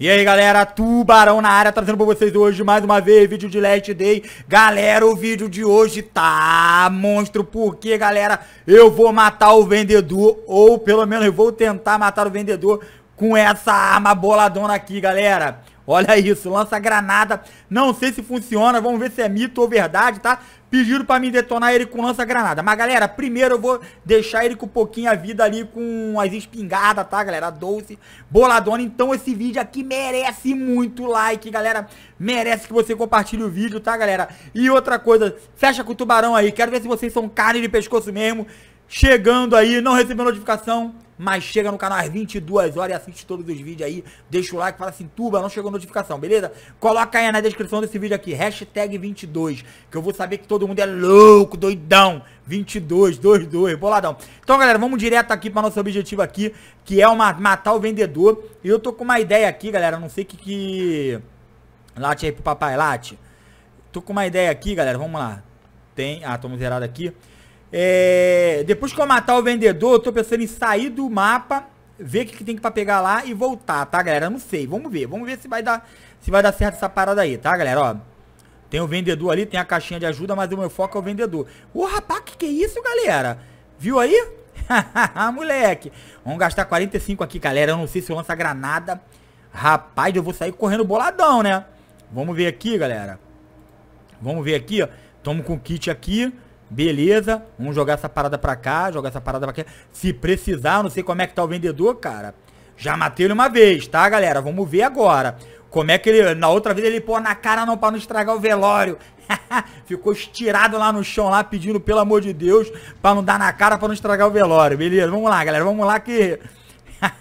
E aí galera, Tubarão na área, trazendo pra vocês hoje mais uma vez vídeo de Last Day Galera, o vídeo de hoje tá monstro, porque galera, eu vou matar o vendedor Ou pelo menos eu vou tentar matar o vendedor com essa arma boladona aqui galera Olha isso, lança granada. Não sei se funciona, vamos ver se é mito ou verdade, tá? Pediram pra mim detonar ele com lança-granada. Mas, galera, primeiro eu vou deixar ele com um pouquinho a vida ali com as espingardas, tá, galera? A doce, boladona. Então, esse vídeo aqui merece muito like, galera. Merece que você compartilhe o vídeo, tá, galera? E outra coisa, fecha com o tubarão aí. Quero ver se vocês são carne de pescoço mesmo. Chegando aí, não recebeu notificação mas chega no canal às 22 horas e assiste todos os vídeos aí. Deixa o like, fala assim, Tuba, não chegou notificação, beleza? Coloca aí na descrição desse vídeo aqui, hashtag 22, que eu vou saber que todo mundo é louco, doidão. 22, 22, boladão. Então, galera, vamos direto aqui para nosso objetivo aqui, que é uma, matar o vendedor. E eu tô com uma ideia aqui, galera, não sei que que... Late aí pro papai, late. Tô com uma ideia aqui, galera, vamos lá. Tem... Ah, estamos zerado aqui. É, depois que eu matar o vendedor, eu tô pensando em sair do mapa, ver o que, que tem pra pegar lá e voltar, tá, galera? Eu não sei, vamos ver. Vamos ver se vai dar, se vai dar certo essa parada aí, tá, galera? Ó, tem o vendedor ali, tem a caixinha de ajuda, mas o meu foco é o vendedor. Ô, rapaz, que que é isso, galera? Viu aí? moleque. Vamos gastar 45 aqui, galera. Eu não sei se eu lanço a granada. Rapaz, eu vou sair correndo boladão, né? Vamos ver aqui, galera. Vamos ver aqui, ó. Tamo com o kit aqui. Beleza, vamos jogar essa parada pra cá, jogar essa parada pra cá. Se precisar, não sei como é que tá o vendedor, cara. Já matei ele uma vez, tá, galera? Vamos ver agora. Como é que ele... Na outra vez ele pôr na cara não pra não estragar o velório. Ficou estirado lá no chão lá, pedindo pelo amor de Deus, pra não dar na cara pra não estragar o velório. Beleza, vamos lá, galera. Vamos lá que...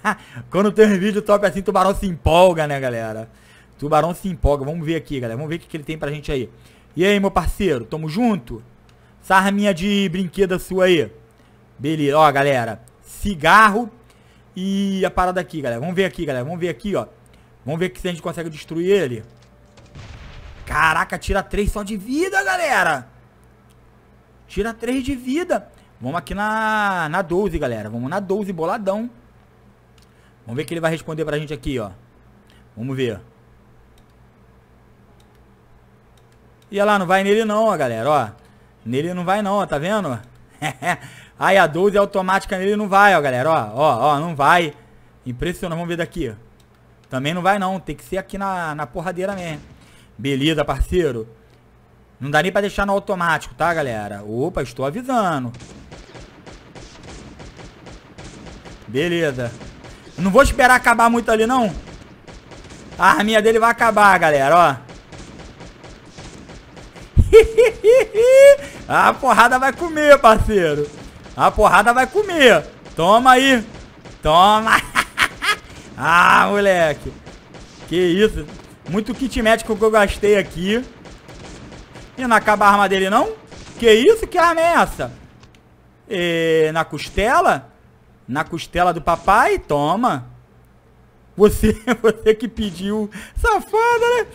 Quando tem um vídeo top assim, tubarão se empolga, né, galera? Tubarão se empolga. Vamos ver aqui, galera. Vamos ver o que, que ele tem pra gente aí. E aí, meu parceiro? Tamo junto? Essa arminha de brinquedo sua aí. Beleza, ó, galera. Cigarro e a parada aqui, galera. Vamos ver aqui, galera. Vamos ver aqui, ó. Vamos ver se a gente consegue destruir ele. Caraca, tira 3 só de vida, galera. Tira 3 de vida. Vamos aqui na, na 12, galera. Vamos na 12, boladão. Vamos ver o que ele vai responder pra gente aqui, ó. Vamos ver. E olha lá, não vai nele não, ó, galera, ó. Nele não vai não, ó, tá vendo? Aí a 12 automática nele não vai, ó, galera. Ó, ó, ó, não vai. Impressionante. Vamos ver daqui. Também não vai não. Tem que ser aqui na, na porradeira mesmo. Beleza, parceiro. Não dá nem pra deixar no automático, tá, galera? Opa, estou avisando. Beleza. Não vou esperar acabar muito ali, não. A arminha dele vai acabar, galera, ó. A porrada vai comer, parceiro. A porrada vai comer. Toma aí. Toma. ah, moleque. Que isso. Muito kit médico que eu gastei aqui. E não acaba a arma dele, não? Que isso? Que arma é essa? E, na costela? Na costela do papai? Toma. Você, você que pediu. Safada, né?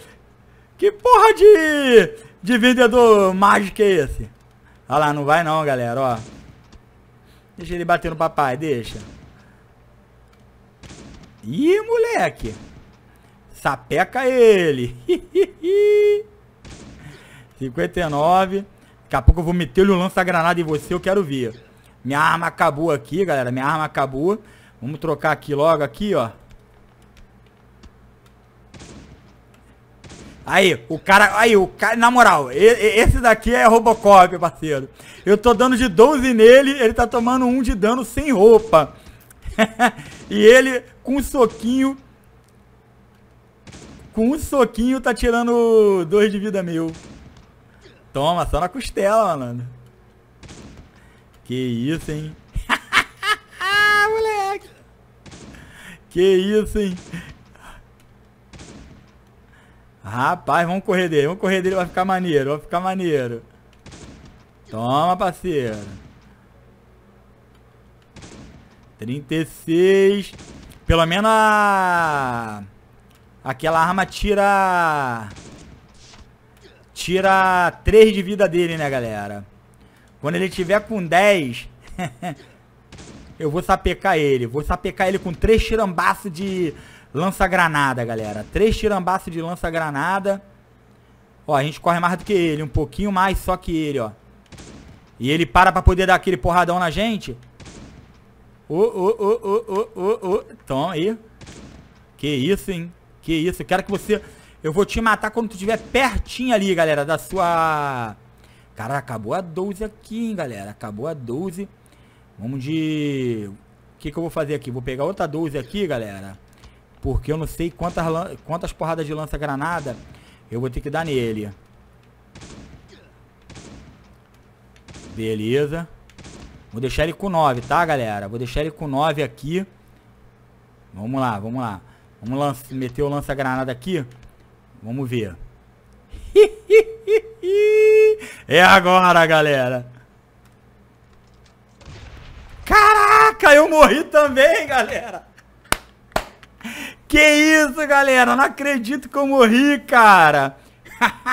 Que porra de, de vendedor mágico é esse? Olha lá, não vai não, galera, ó. Deixa ele bater no papai, deixa. Ih, moleque. Sapeca ele. 59. Daqui a pouco eu vou meter ele um lança-granada em você, eu quero ver. Minha arma acabou aqui, galera. Minha arma acabou. Vamos trocar aqui logo aqui, ó. Aí, o cara. Aí, o cara. Na moral, esse daqui é Robocop, parceiro. Eu tô dando de 12 nele, ele tá tomando um de dano sem roupa. e ele, com um soquinho. Com um soquinho, tá tirando dois de vida meu. Toma, só na costela, mano. Que isso, hein? Ah, moleque. Que isso, hein? Rapaz, vamos correr dele. Vamos correr dele, vai ficar maneiro, vai ficar maneiro. Toma, parceiro. 36. Pelo menos a... Aquela arma tira... Tira 3 de vida dele, né, galera? Quando ele tiver com 10... eu vou sapecar ele. Vou sapecar ele com 3 tirambaços de lança-granada, galera. Três tirambaços de lança-granada. Ó, a gente corre mais do que ele, um pouquinho mais só que ele, ó. E ele para pra poder dar aquele porradão na gente. Ô, ô, ô, ô, ô, ô, ô. Toma aí. Que isso, hein? Que isso. Eu quero que você... Eu vou te matar quando tu estiver pertinho ali, galera, da sua... Cara, acabou a 12 aqui, hein, galera. Acabou a 12. Vamos de... O que, que eu vou fazer aqui? Vou pegar outra 12 aqui, galera. Porque eu não sei quantas, quantas porradas de lança-granada eu vou ter que dar nele. Beleza. Vou deixar ele com 9, tá, galera? Vou deixar ele com 9 aqui. Vamos lá, vamos lá. Vamos lança, meter o lança-granada aqui. Vamos ver. é agora, galera. Caraca, eu morri também, galera. Que isso, galera? Não acredito que eu morri, cara.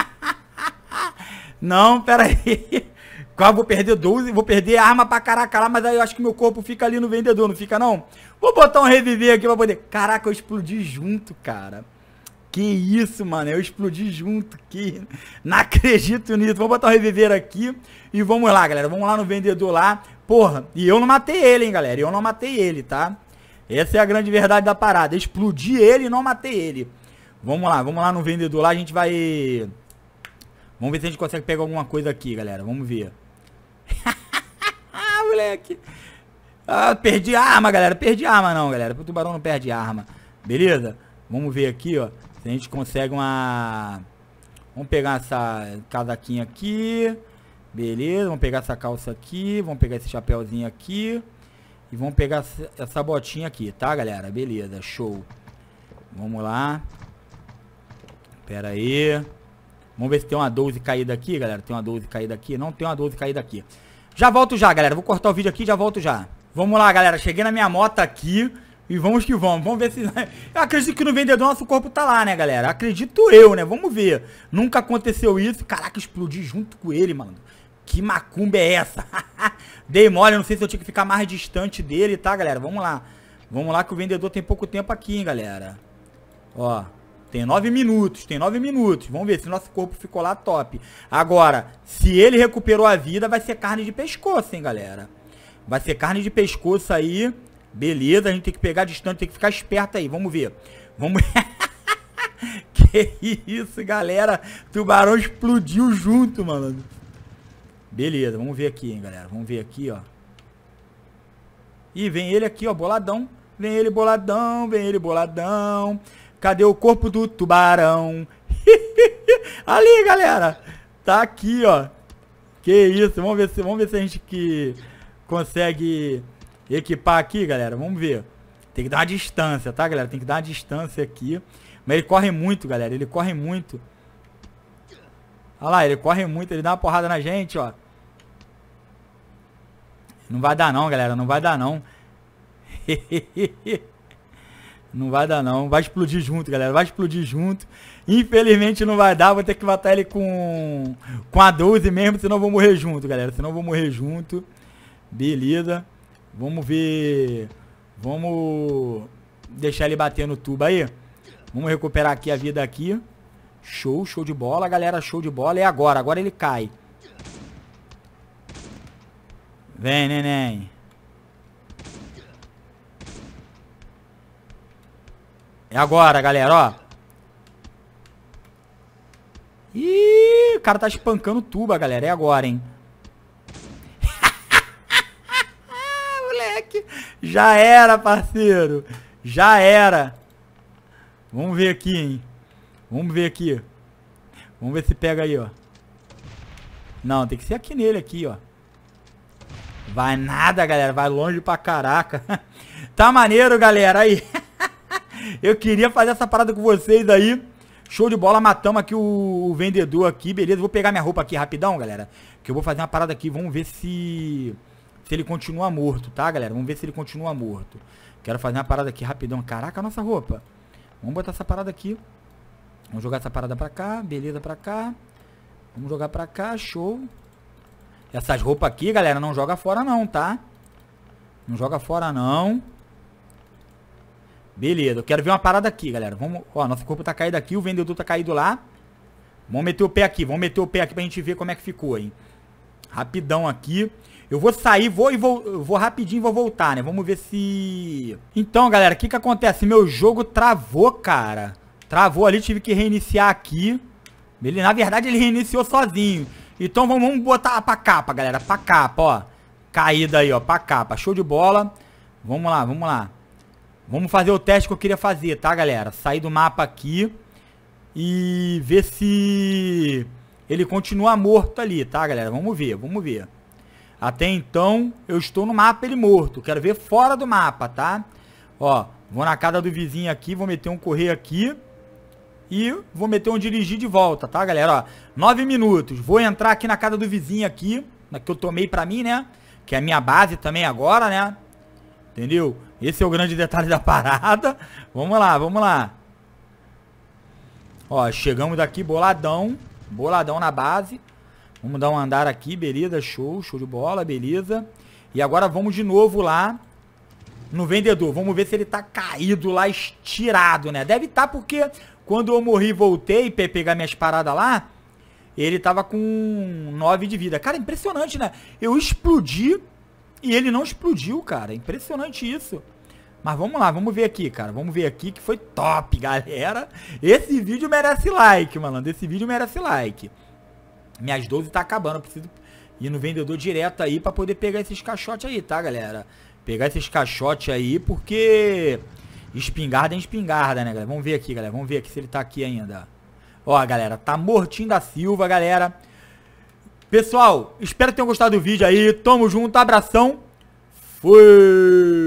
Não, pera aí. Qual vou perder 12, vou perder arma pra caraca lá, mas aí eu acho que meu corpo fica ali no vendedor, não fica não? Vou botar um reviver aqui pra poder... Caraca, eu explodi junto, cara. Que isso, mano, eu explodi junto, que... Não acredito nisso. Vou botar um reviver aqui e vamos lá, galera. Vamos lá no vendedor lá. Porra, e eu não matei ele, hein, galera. Eu não matei ele, tá? Essa é a grande verdade da parada. Explodi ele e não matei ele. Vamos lá, vamos lá no vendedor lá, a gente vai... Vamos ver se a gente consegue pegar alguma coisa aqui, galera. Vamos ver. ah, moleque. Ah, perdi arma, galera. Perdi arma não, galera. O tubarão não perde arma. Beleza? Vamos ver aqui, ó. Se a gente consegue uma... Vamos pegar essa casaquinha aqui. Beleza, vamos pegar essa calça aqui. Vamos pegar esse chapéuzinho aqui. E vamos pegar essa botinha aqui, tá, galera? Beleza, show. Vamos lá. Pera aí. Vamos ver se tem uma 12 caída aqui, galera. Tem uma 12 caída aqui. Não tem uma 12 caída aqui. Já volto já, galera. Vou cortar o vídeo aqui e já volto já. Vamos lá, galera. Cheguei na minha moto aqui. E vamos que vamos. Vamos ver se... Eu acredito que no vendedor nosso corpo tá lá, né, galera? Acredito eu, né? Vamos ver. Nunca aconteceu isso. Caraca, explodi junto com ele, mano que macumba é essa? Dei mole, não sei se eu tinha que ficar mais distante dele, tá, galera? Vamos lá. Vamos lá que o vendedor tem pouco tempo aqui, hein, galera. Ó, tem nove minutos, tem nove minutos. Vamos ver se nosso corpo ficou lá top. Agora, se ele recuperou a vida, vai ser carne de pescoço, hein, galera. Vai ser carne de pescoço aí. Beleza, a gente tem que pegar distante, tem que ficar esperto aí. Vamos ver. Vamos... que isso, galera. Tubarão explodiu junto, mano. Beleza, vamos ver aqui, hein, galera. Vamos ver aqui, ó. E vem ele aqui, ó, boladão. Vem ele boladão, vem ele boladão. Cadê o corpo do tubarão? Ali, galera. Tá aqui, ó. Que isso. Vamos ver se, vamos ver se a gente que consegue equipar aqui, galera. Vamos ver. Tem que dar uma distância, tá, galera? Tem que dar uma distância aqui. Mas ele corre muito, galera. Ele corre muito. Olha lá, ele corre muito, ele dá uma porrada na gente, ó. Não vai dar não, galera, não vai dar não. não vai dar não, vai explodir junto, galera, vai explodir junto. Infelizmente não vai dar, vou ter que matar ele com, com a 12 mesmo, senão eu vou morrer junto, galera. Senão eu vou morrer junto. Beleza. Vamos ver... Vamos deixar ele bater no tubo aí. Vamos recuperar aqui a vida aqui. Show, show de bola, galera, show de bola. É agora, agora ele cai. Vem, neném. É agora, galera, ó. Ih, o cara tá espancando tuba, galera. É agora, hein. Moleque. Já era, parceiro. Já era. Vamos ver aqui, hein. Vamos ver aqui. Vamos ver se pega aí, ó. Não, tem que ser aqui nele, aqui, ó. Vai nada, galera. Vai longe pra caraca. tá maneiro, galera. Aí. Eu queria fazer essa parada com vocês aí. Show de bola, matamos aqui o, o, vendedor aqui, beleza? Vou pegar minha roupa aqui rapidão, galera. Que eu vou fazer uma parada aqui, vamos ver se... Se ele continua morto, tá, galera? Vamos ver se ele continua morto. Quero fazer uma parada aqui rapidão. Caraca, nossa roupa. Vamos botar essa parada aqui. Vamos jogar essa parada pra cá, beleza pra cá. Vamos jogar pra cá, show. Essas roupas aqui, galera, não joga fora não, tá? Não joga fora não. Beleza, eu quero ver uma parada aqui, galera. Vamos, ó, nosso corpo tá caído aqui, o vendedor tá caído lá. Vamos meter o pé aqui, vamos meter o pé aqui pra gente ver como é que ficou, hein. Rapidão aqui. Eu vou sair, vou e vou, vou rapidinho e vou voltar, né? Vamos ver se... Então, galera, o que que acontece? Meu jogo travou, cara. Travou ali, tive que reiniciar aqui. Ele, na verdade, ele reiniciou sozinho. Então vamos, vamos botar pra capa, galera. Pra capa, ó. Caída aí, ó. Pra capa. Show de bola. Vamos lá, vamos lá. Vamos fazer o teste que eu queria fazer, tá, galera? Sair do mapa aqui. E ver se ele continua morto ali, tá, galera? Vamos ver, vamos ver. Até então, eu estou no mapa, ele morto. Quero ver fora do mapa, tá? Ó, vou na casa do vizinho aqui, vou meter um correr aqui e vou meter um dirigir de volta, tá, galera? Ó, nove minutos. Vou entrar aqui na casa do vizinho aqui, na que eu tomei pra mim, né? Que é a minha base também agora, né? Entendeu? Esse é o grande detalhe da parada. Vamos lá, vamos lá. Ó, chegamos aqui boladão. Boladão na base. Vamos dar um andar aqui, beleza, show, show de bola, beleza. E agora vamos de novo lá no vendedor. Vamos ver se ele tá caído lá, estirado, né? Deve estar tá porque quando eu morri, voltei pra pegar minhas paradas lá. Ele tava com 9 de vida. Cara, impressionante, né? Eu explodi e ele não explodiu, cara. Impressionante isso. Mas vamos lá, vamos ver aqui, cara. Vamos ver aqui que foi top, galera. Esse vídeo merece like, malandro. Esse vídeo merece like. Minhas 12 tá acabando. Eu preciso ir no vendedor direto aí pra poder pegar esses caixotes aí, tá, galera? Pegar esses caixotes aí, porque... Espingarda é espingarda, né, galera? Vamos ver aqui, galera. Vamos ver aqui se ele tá aqui ainda. Ó, galera, tá Mortinho da Silva, galera. Pessoal, espero que tenham gostado do vídeo aí. Tamo junto, abração. Fui!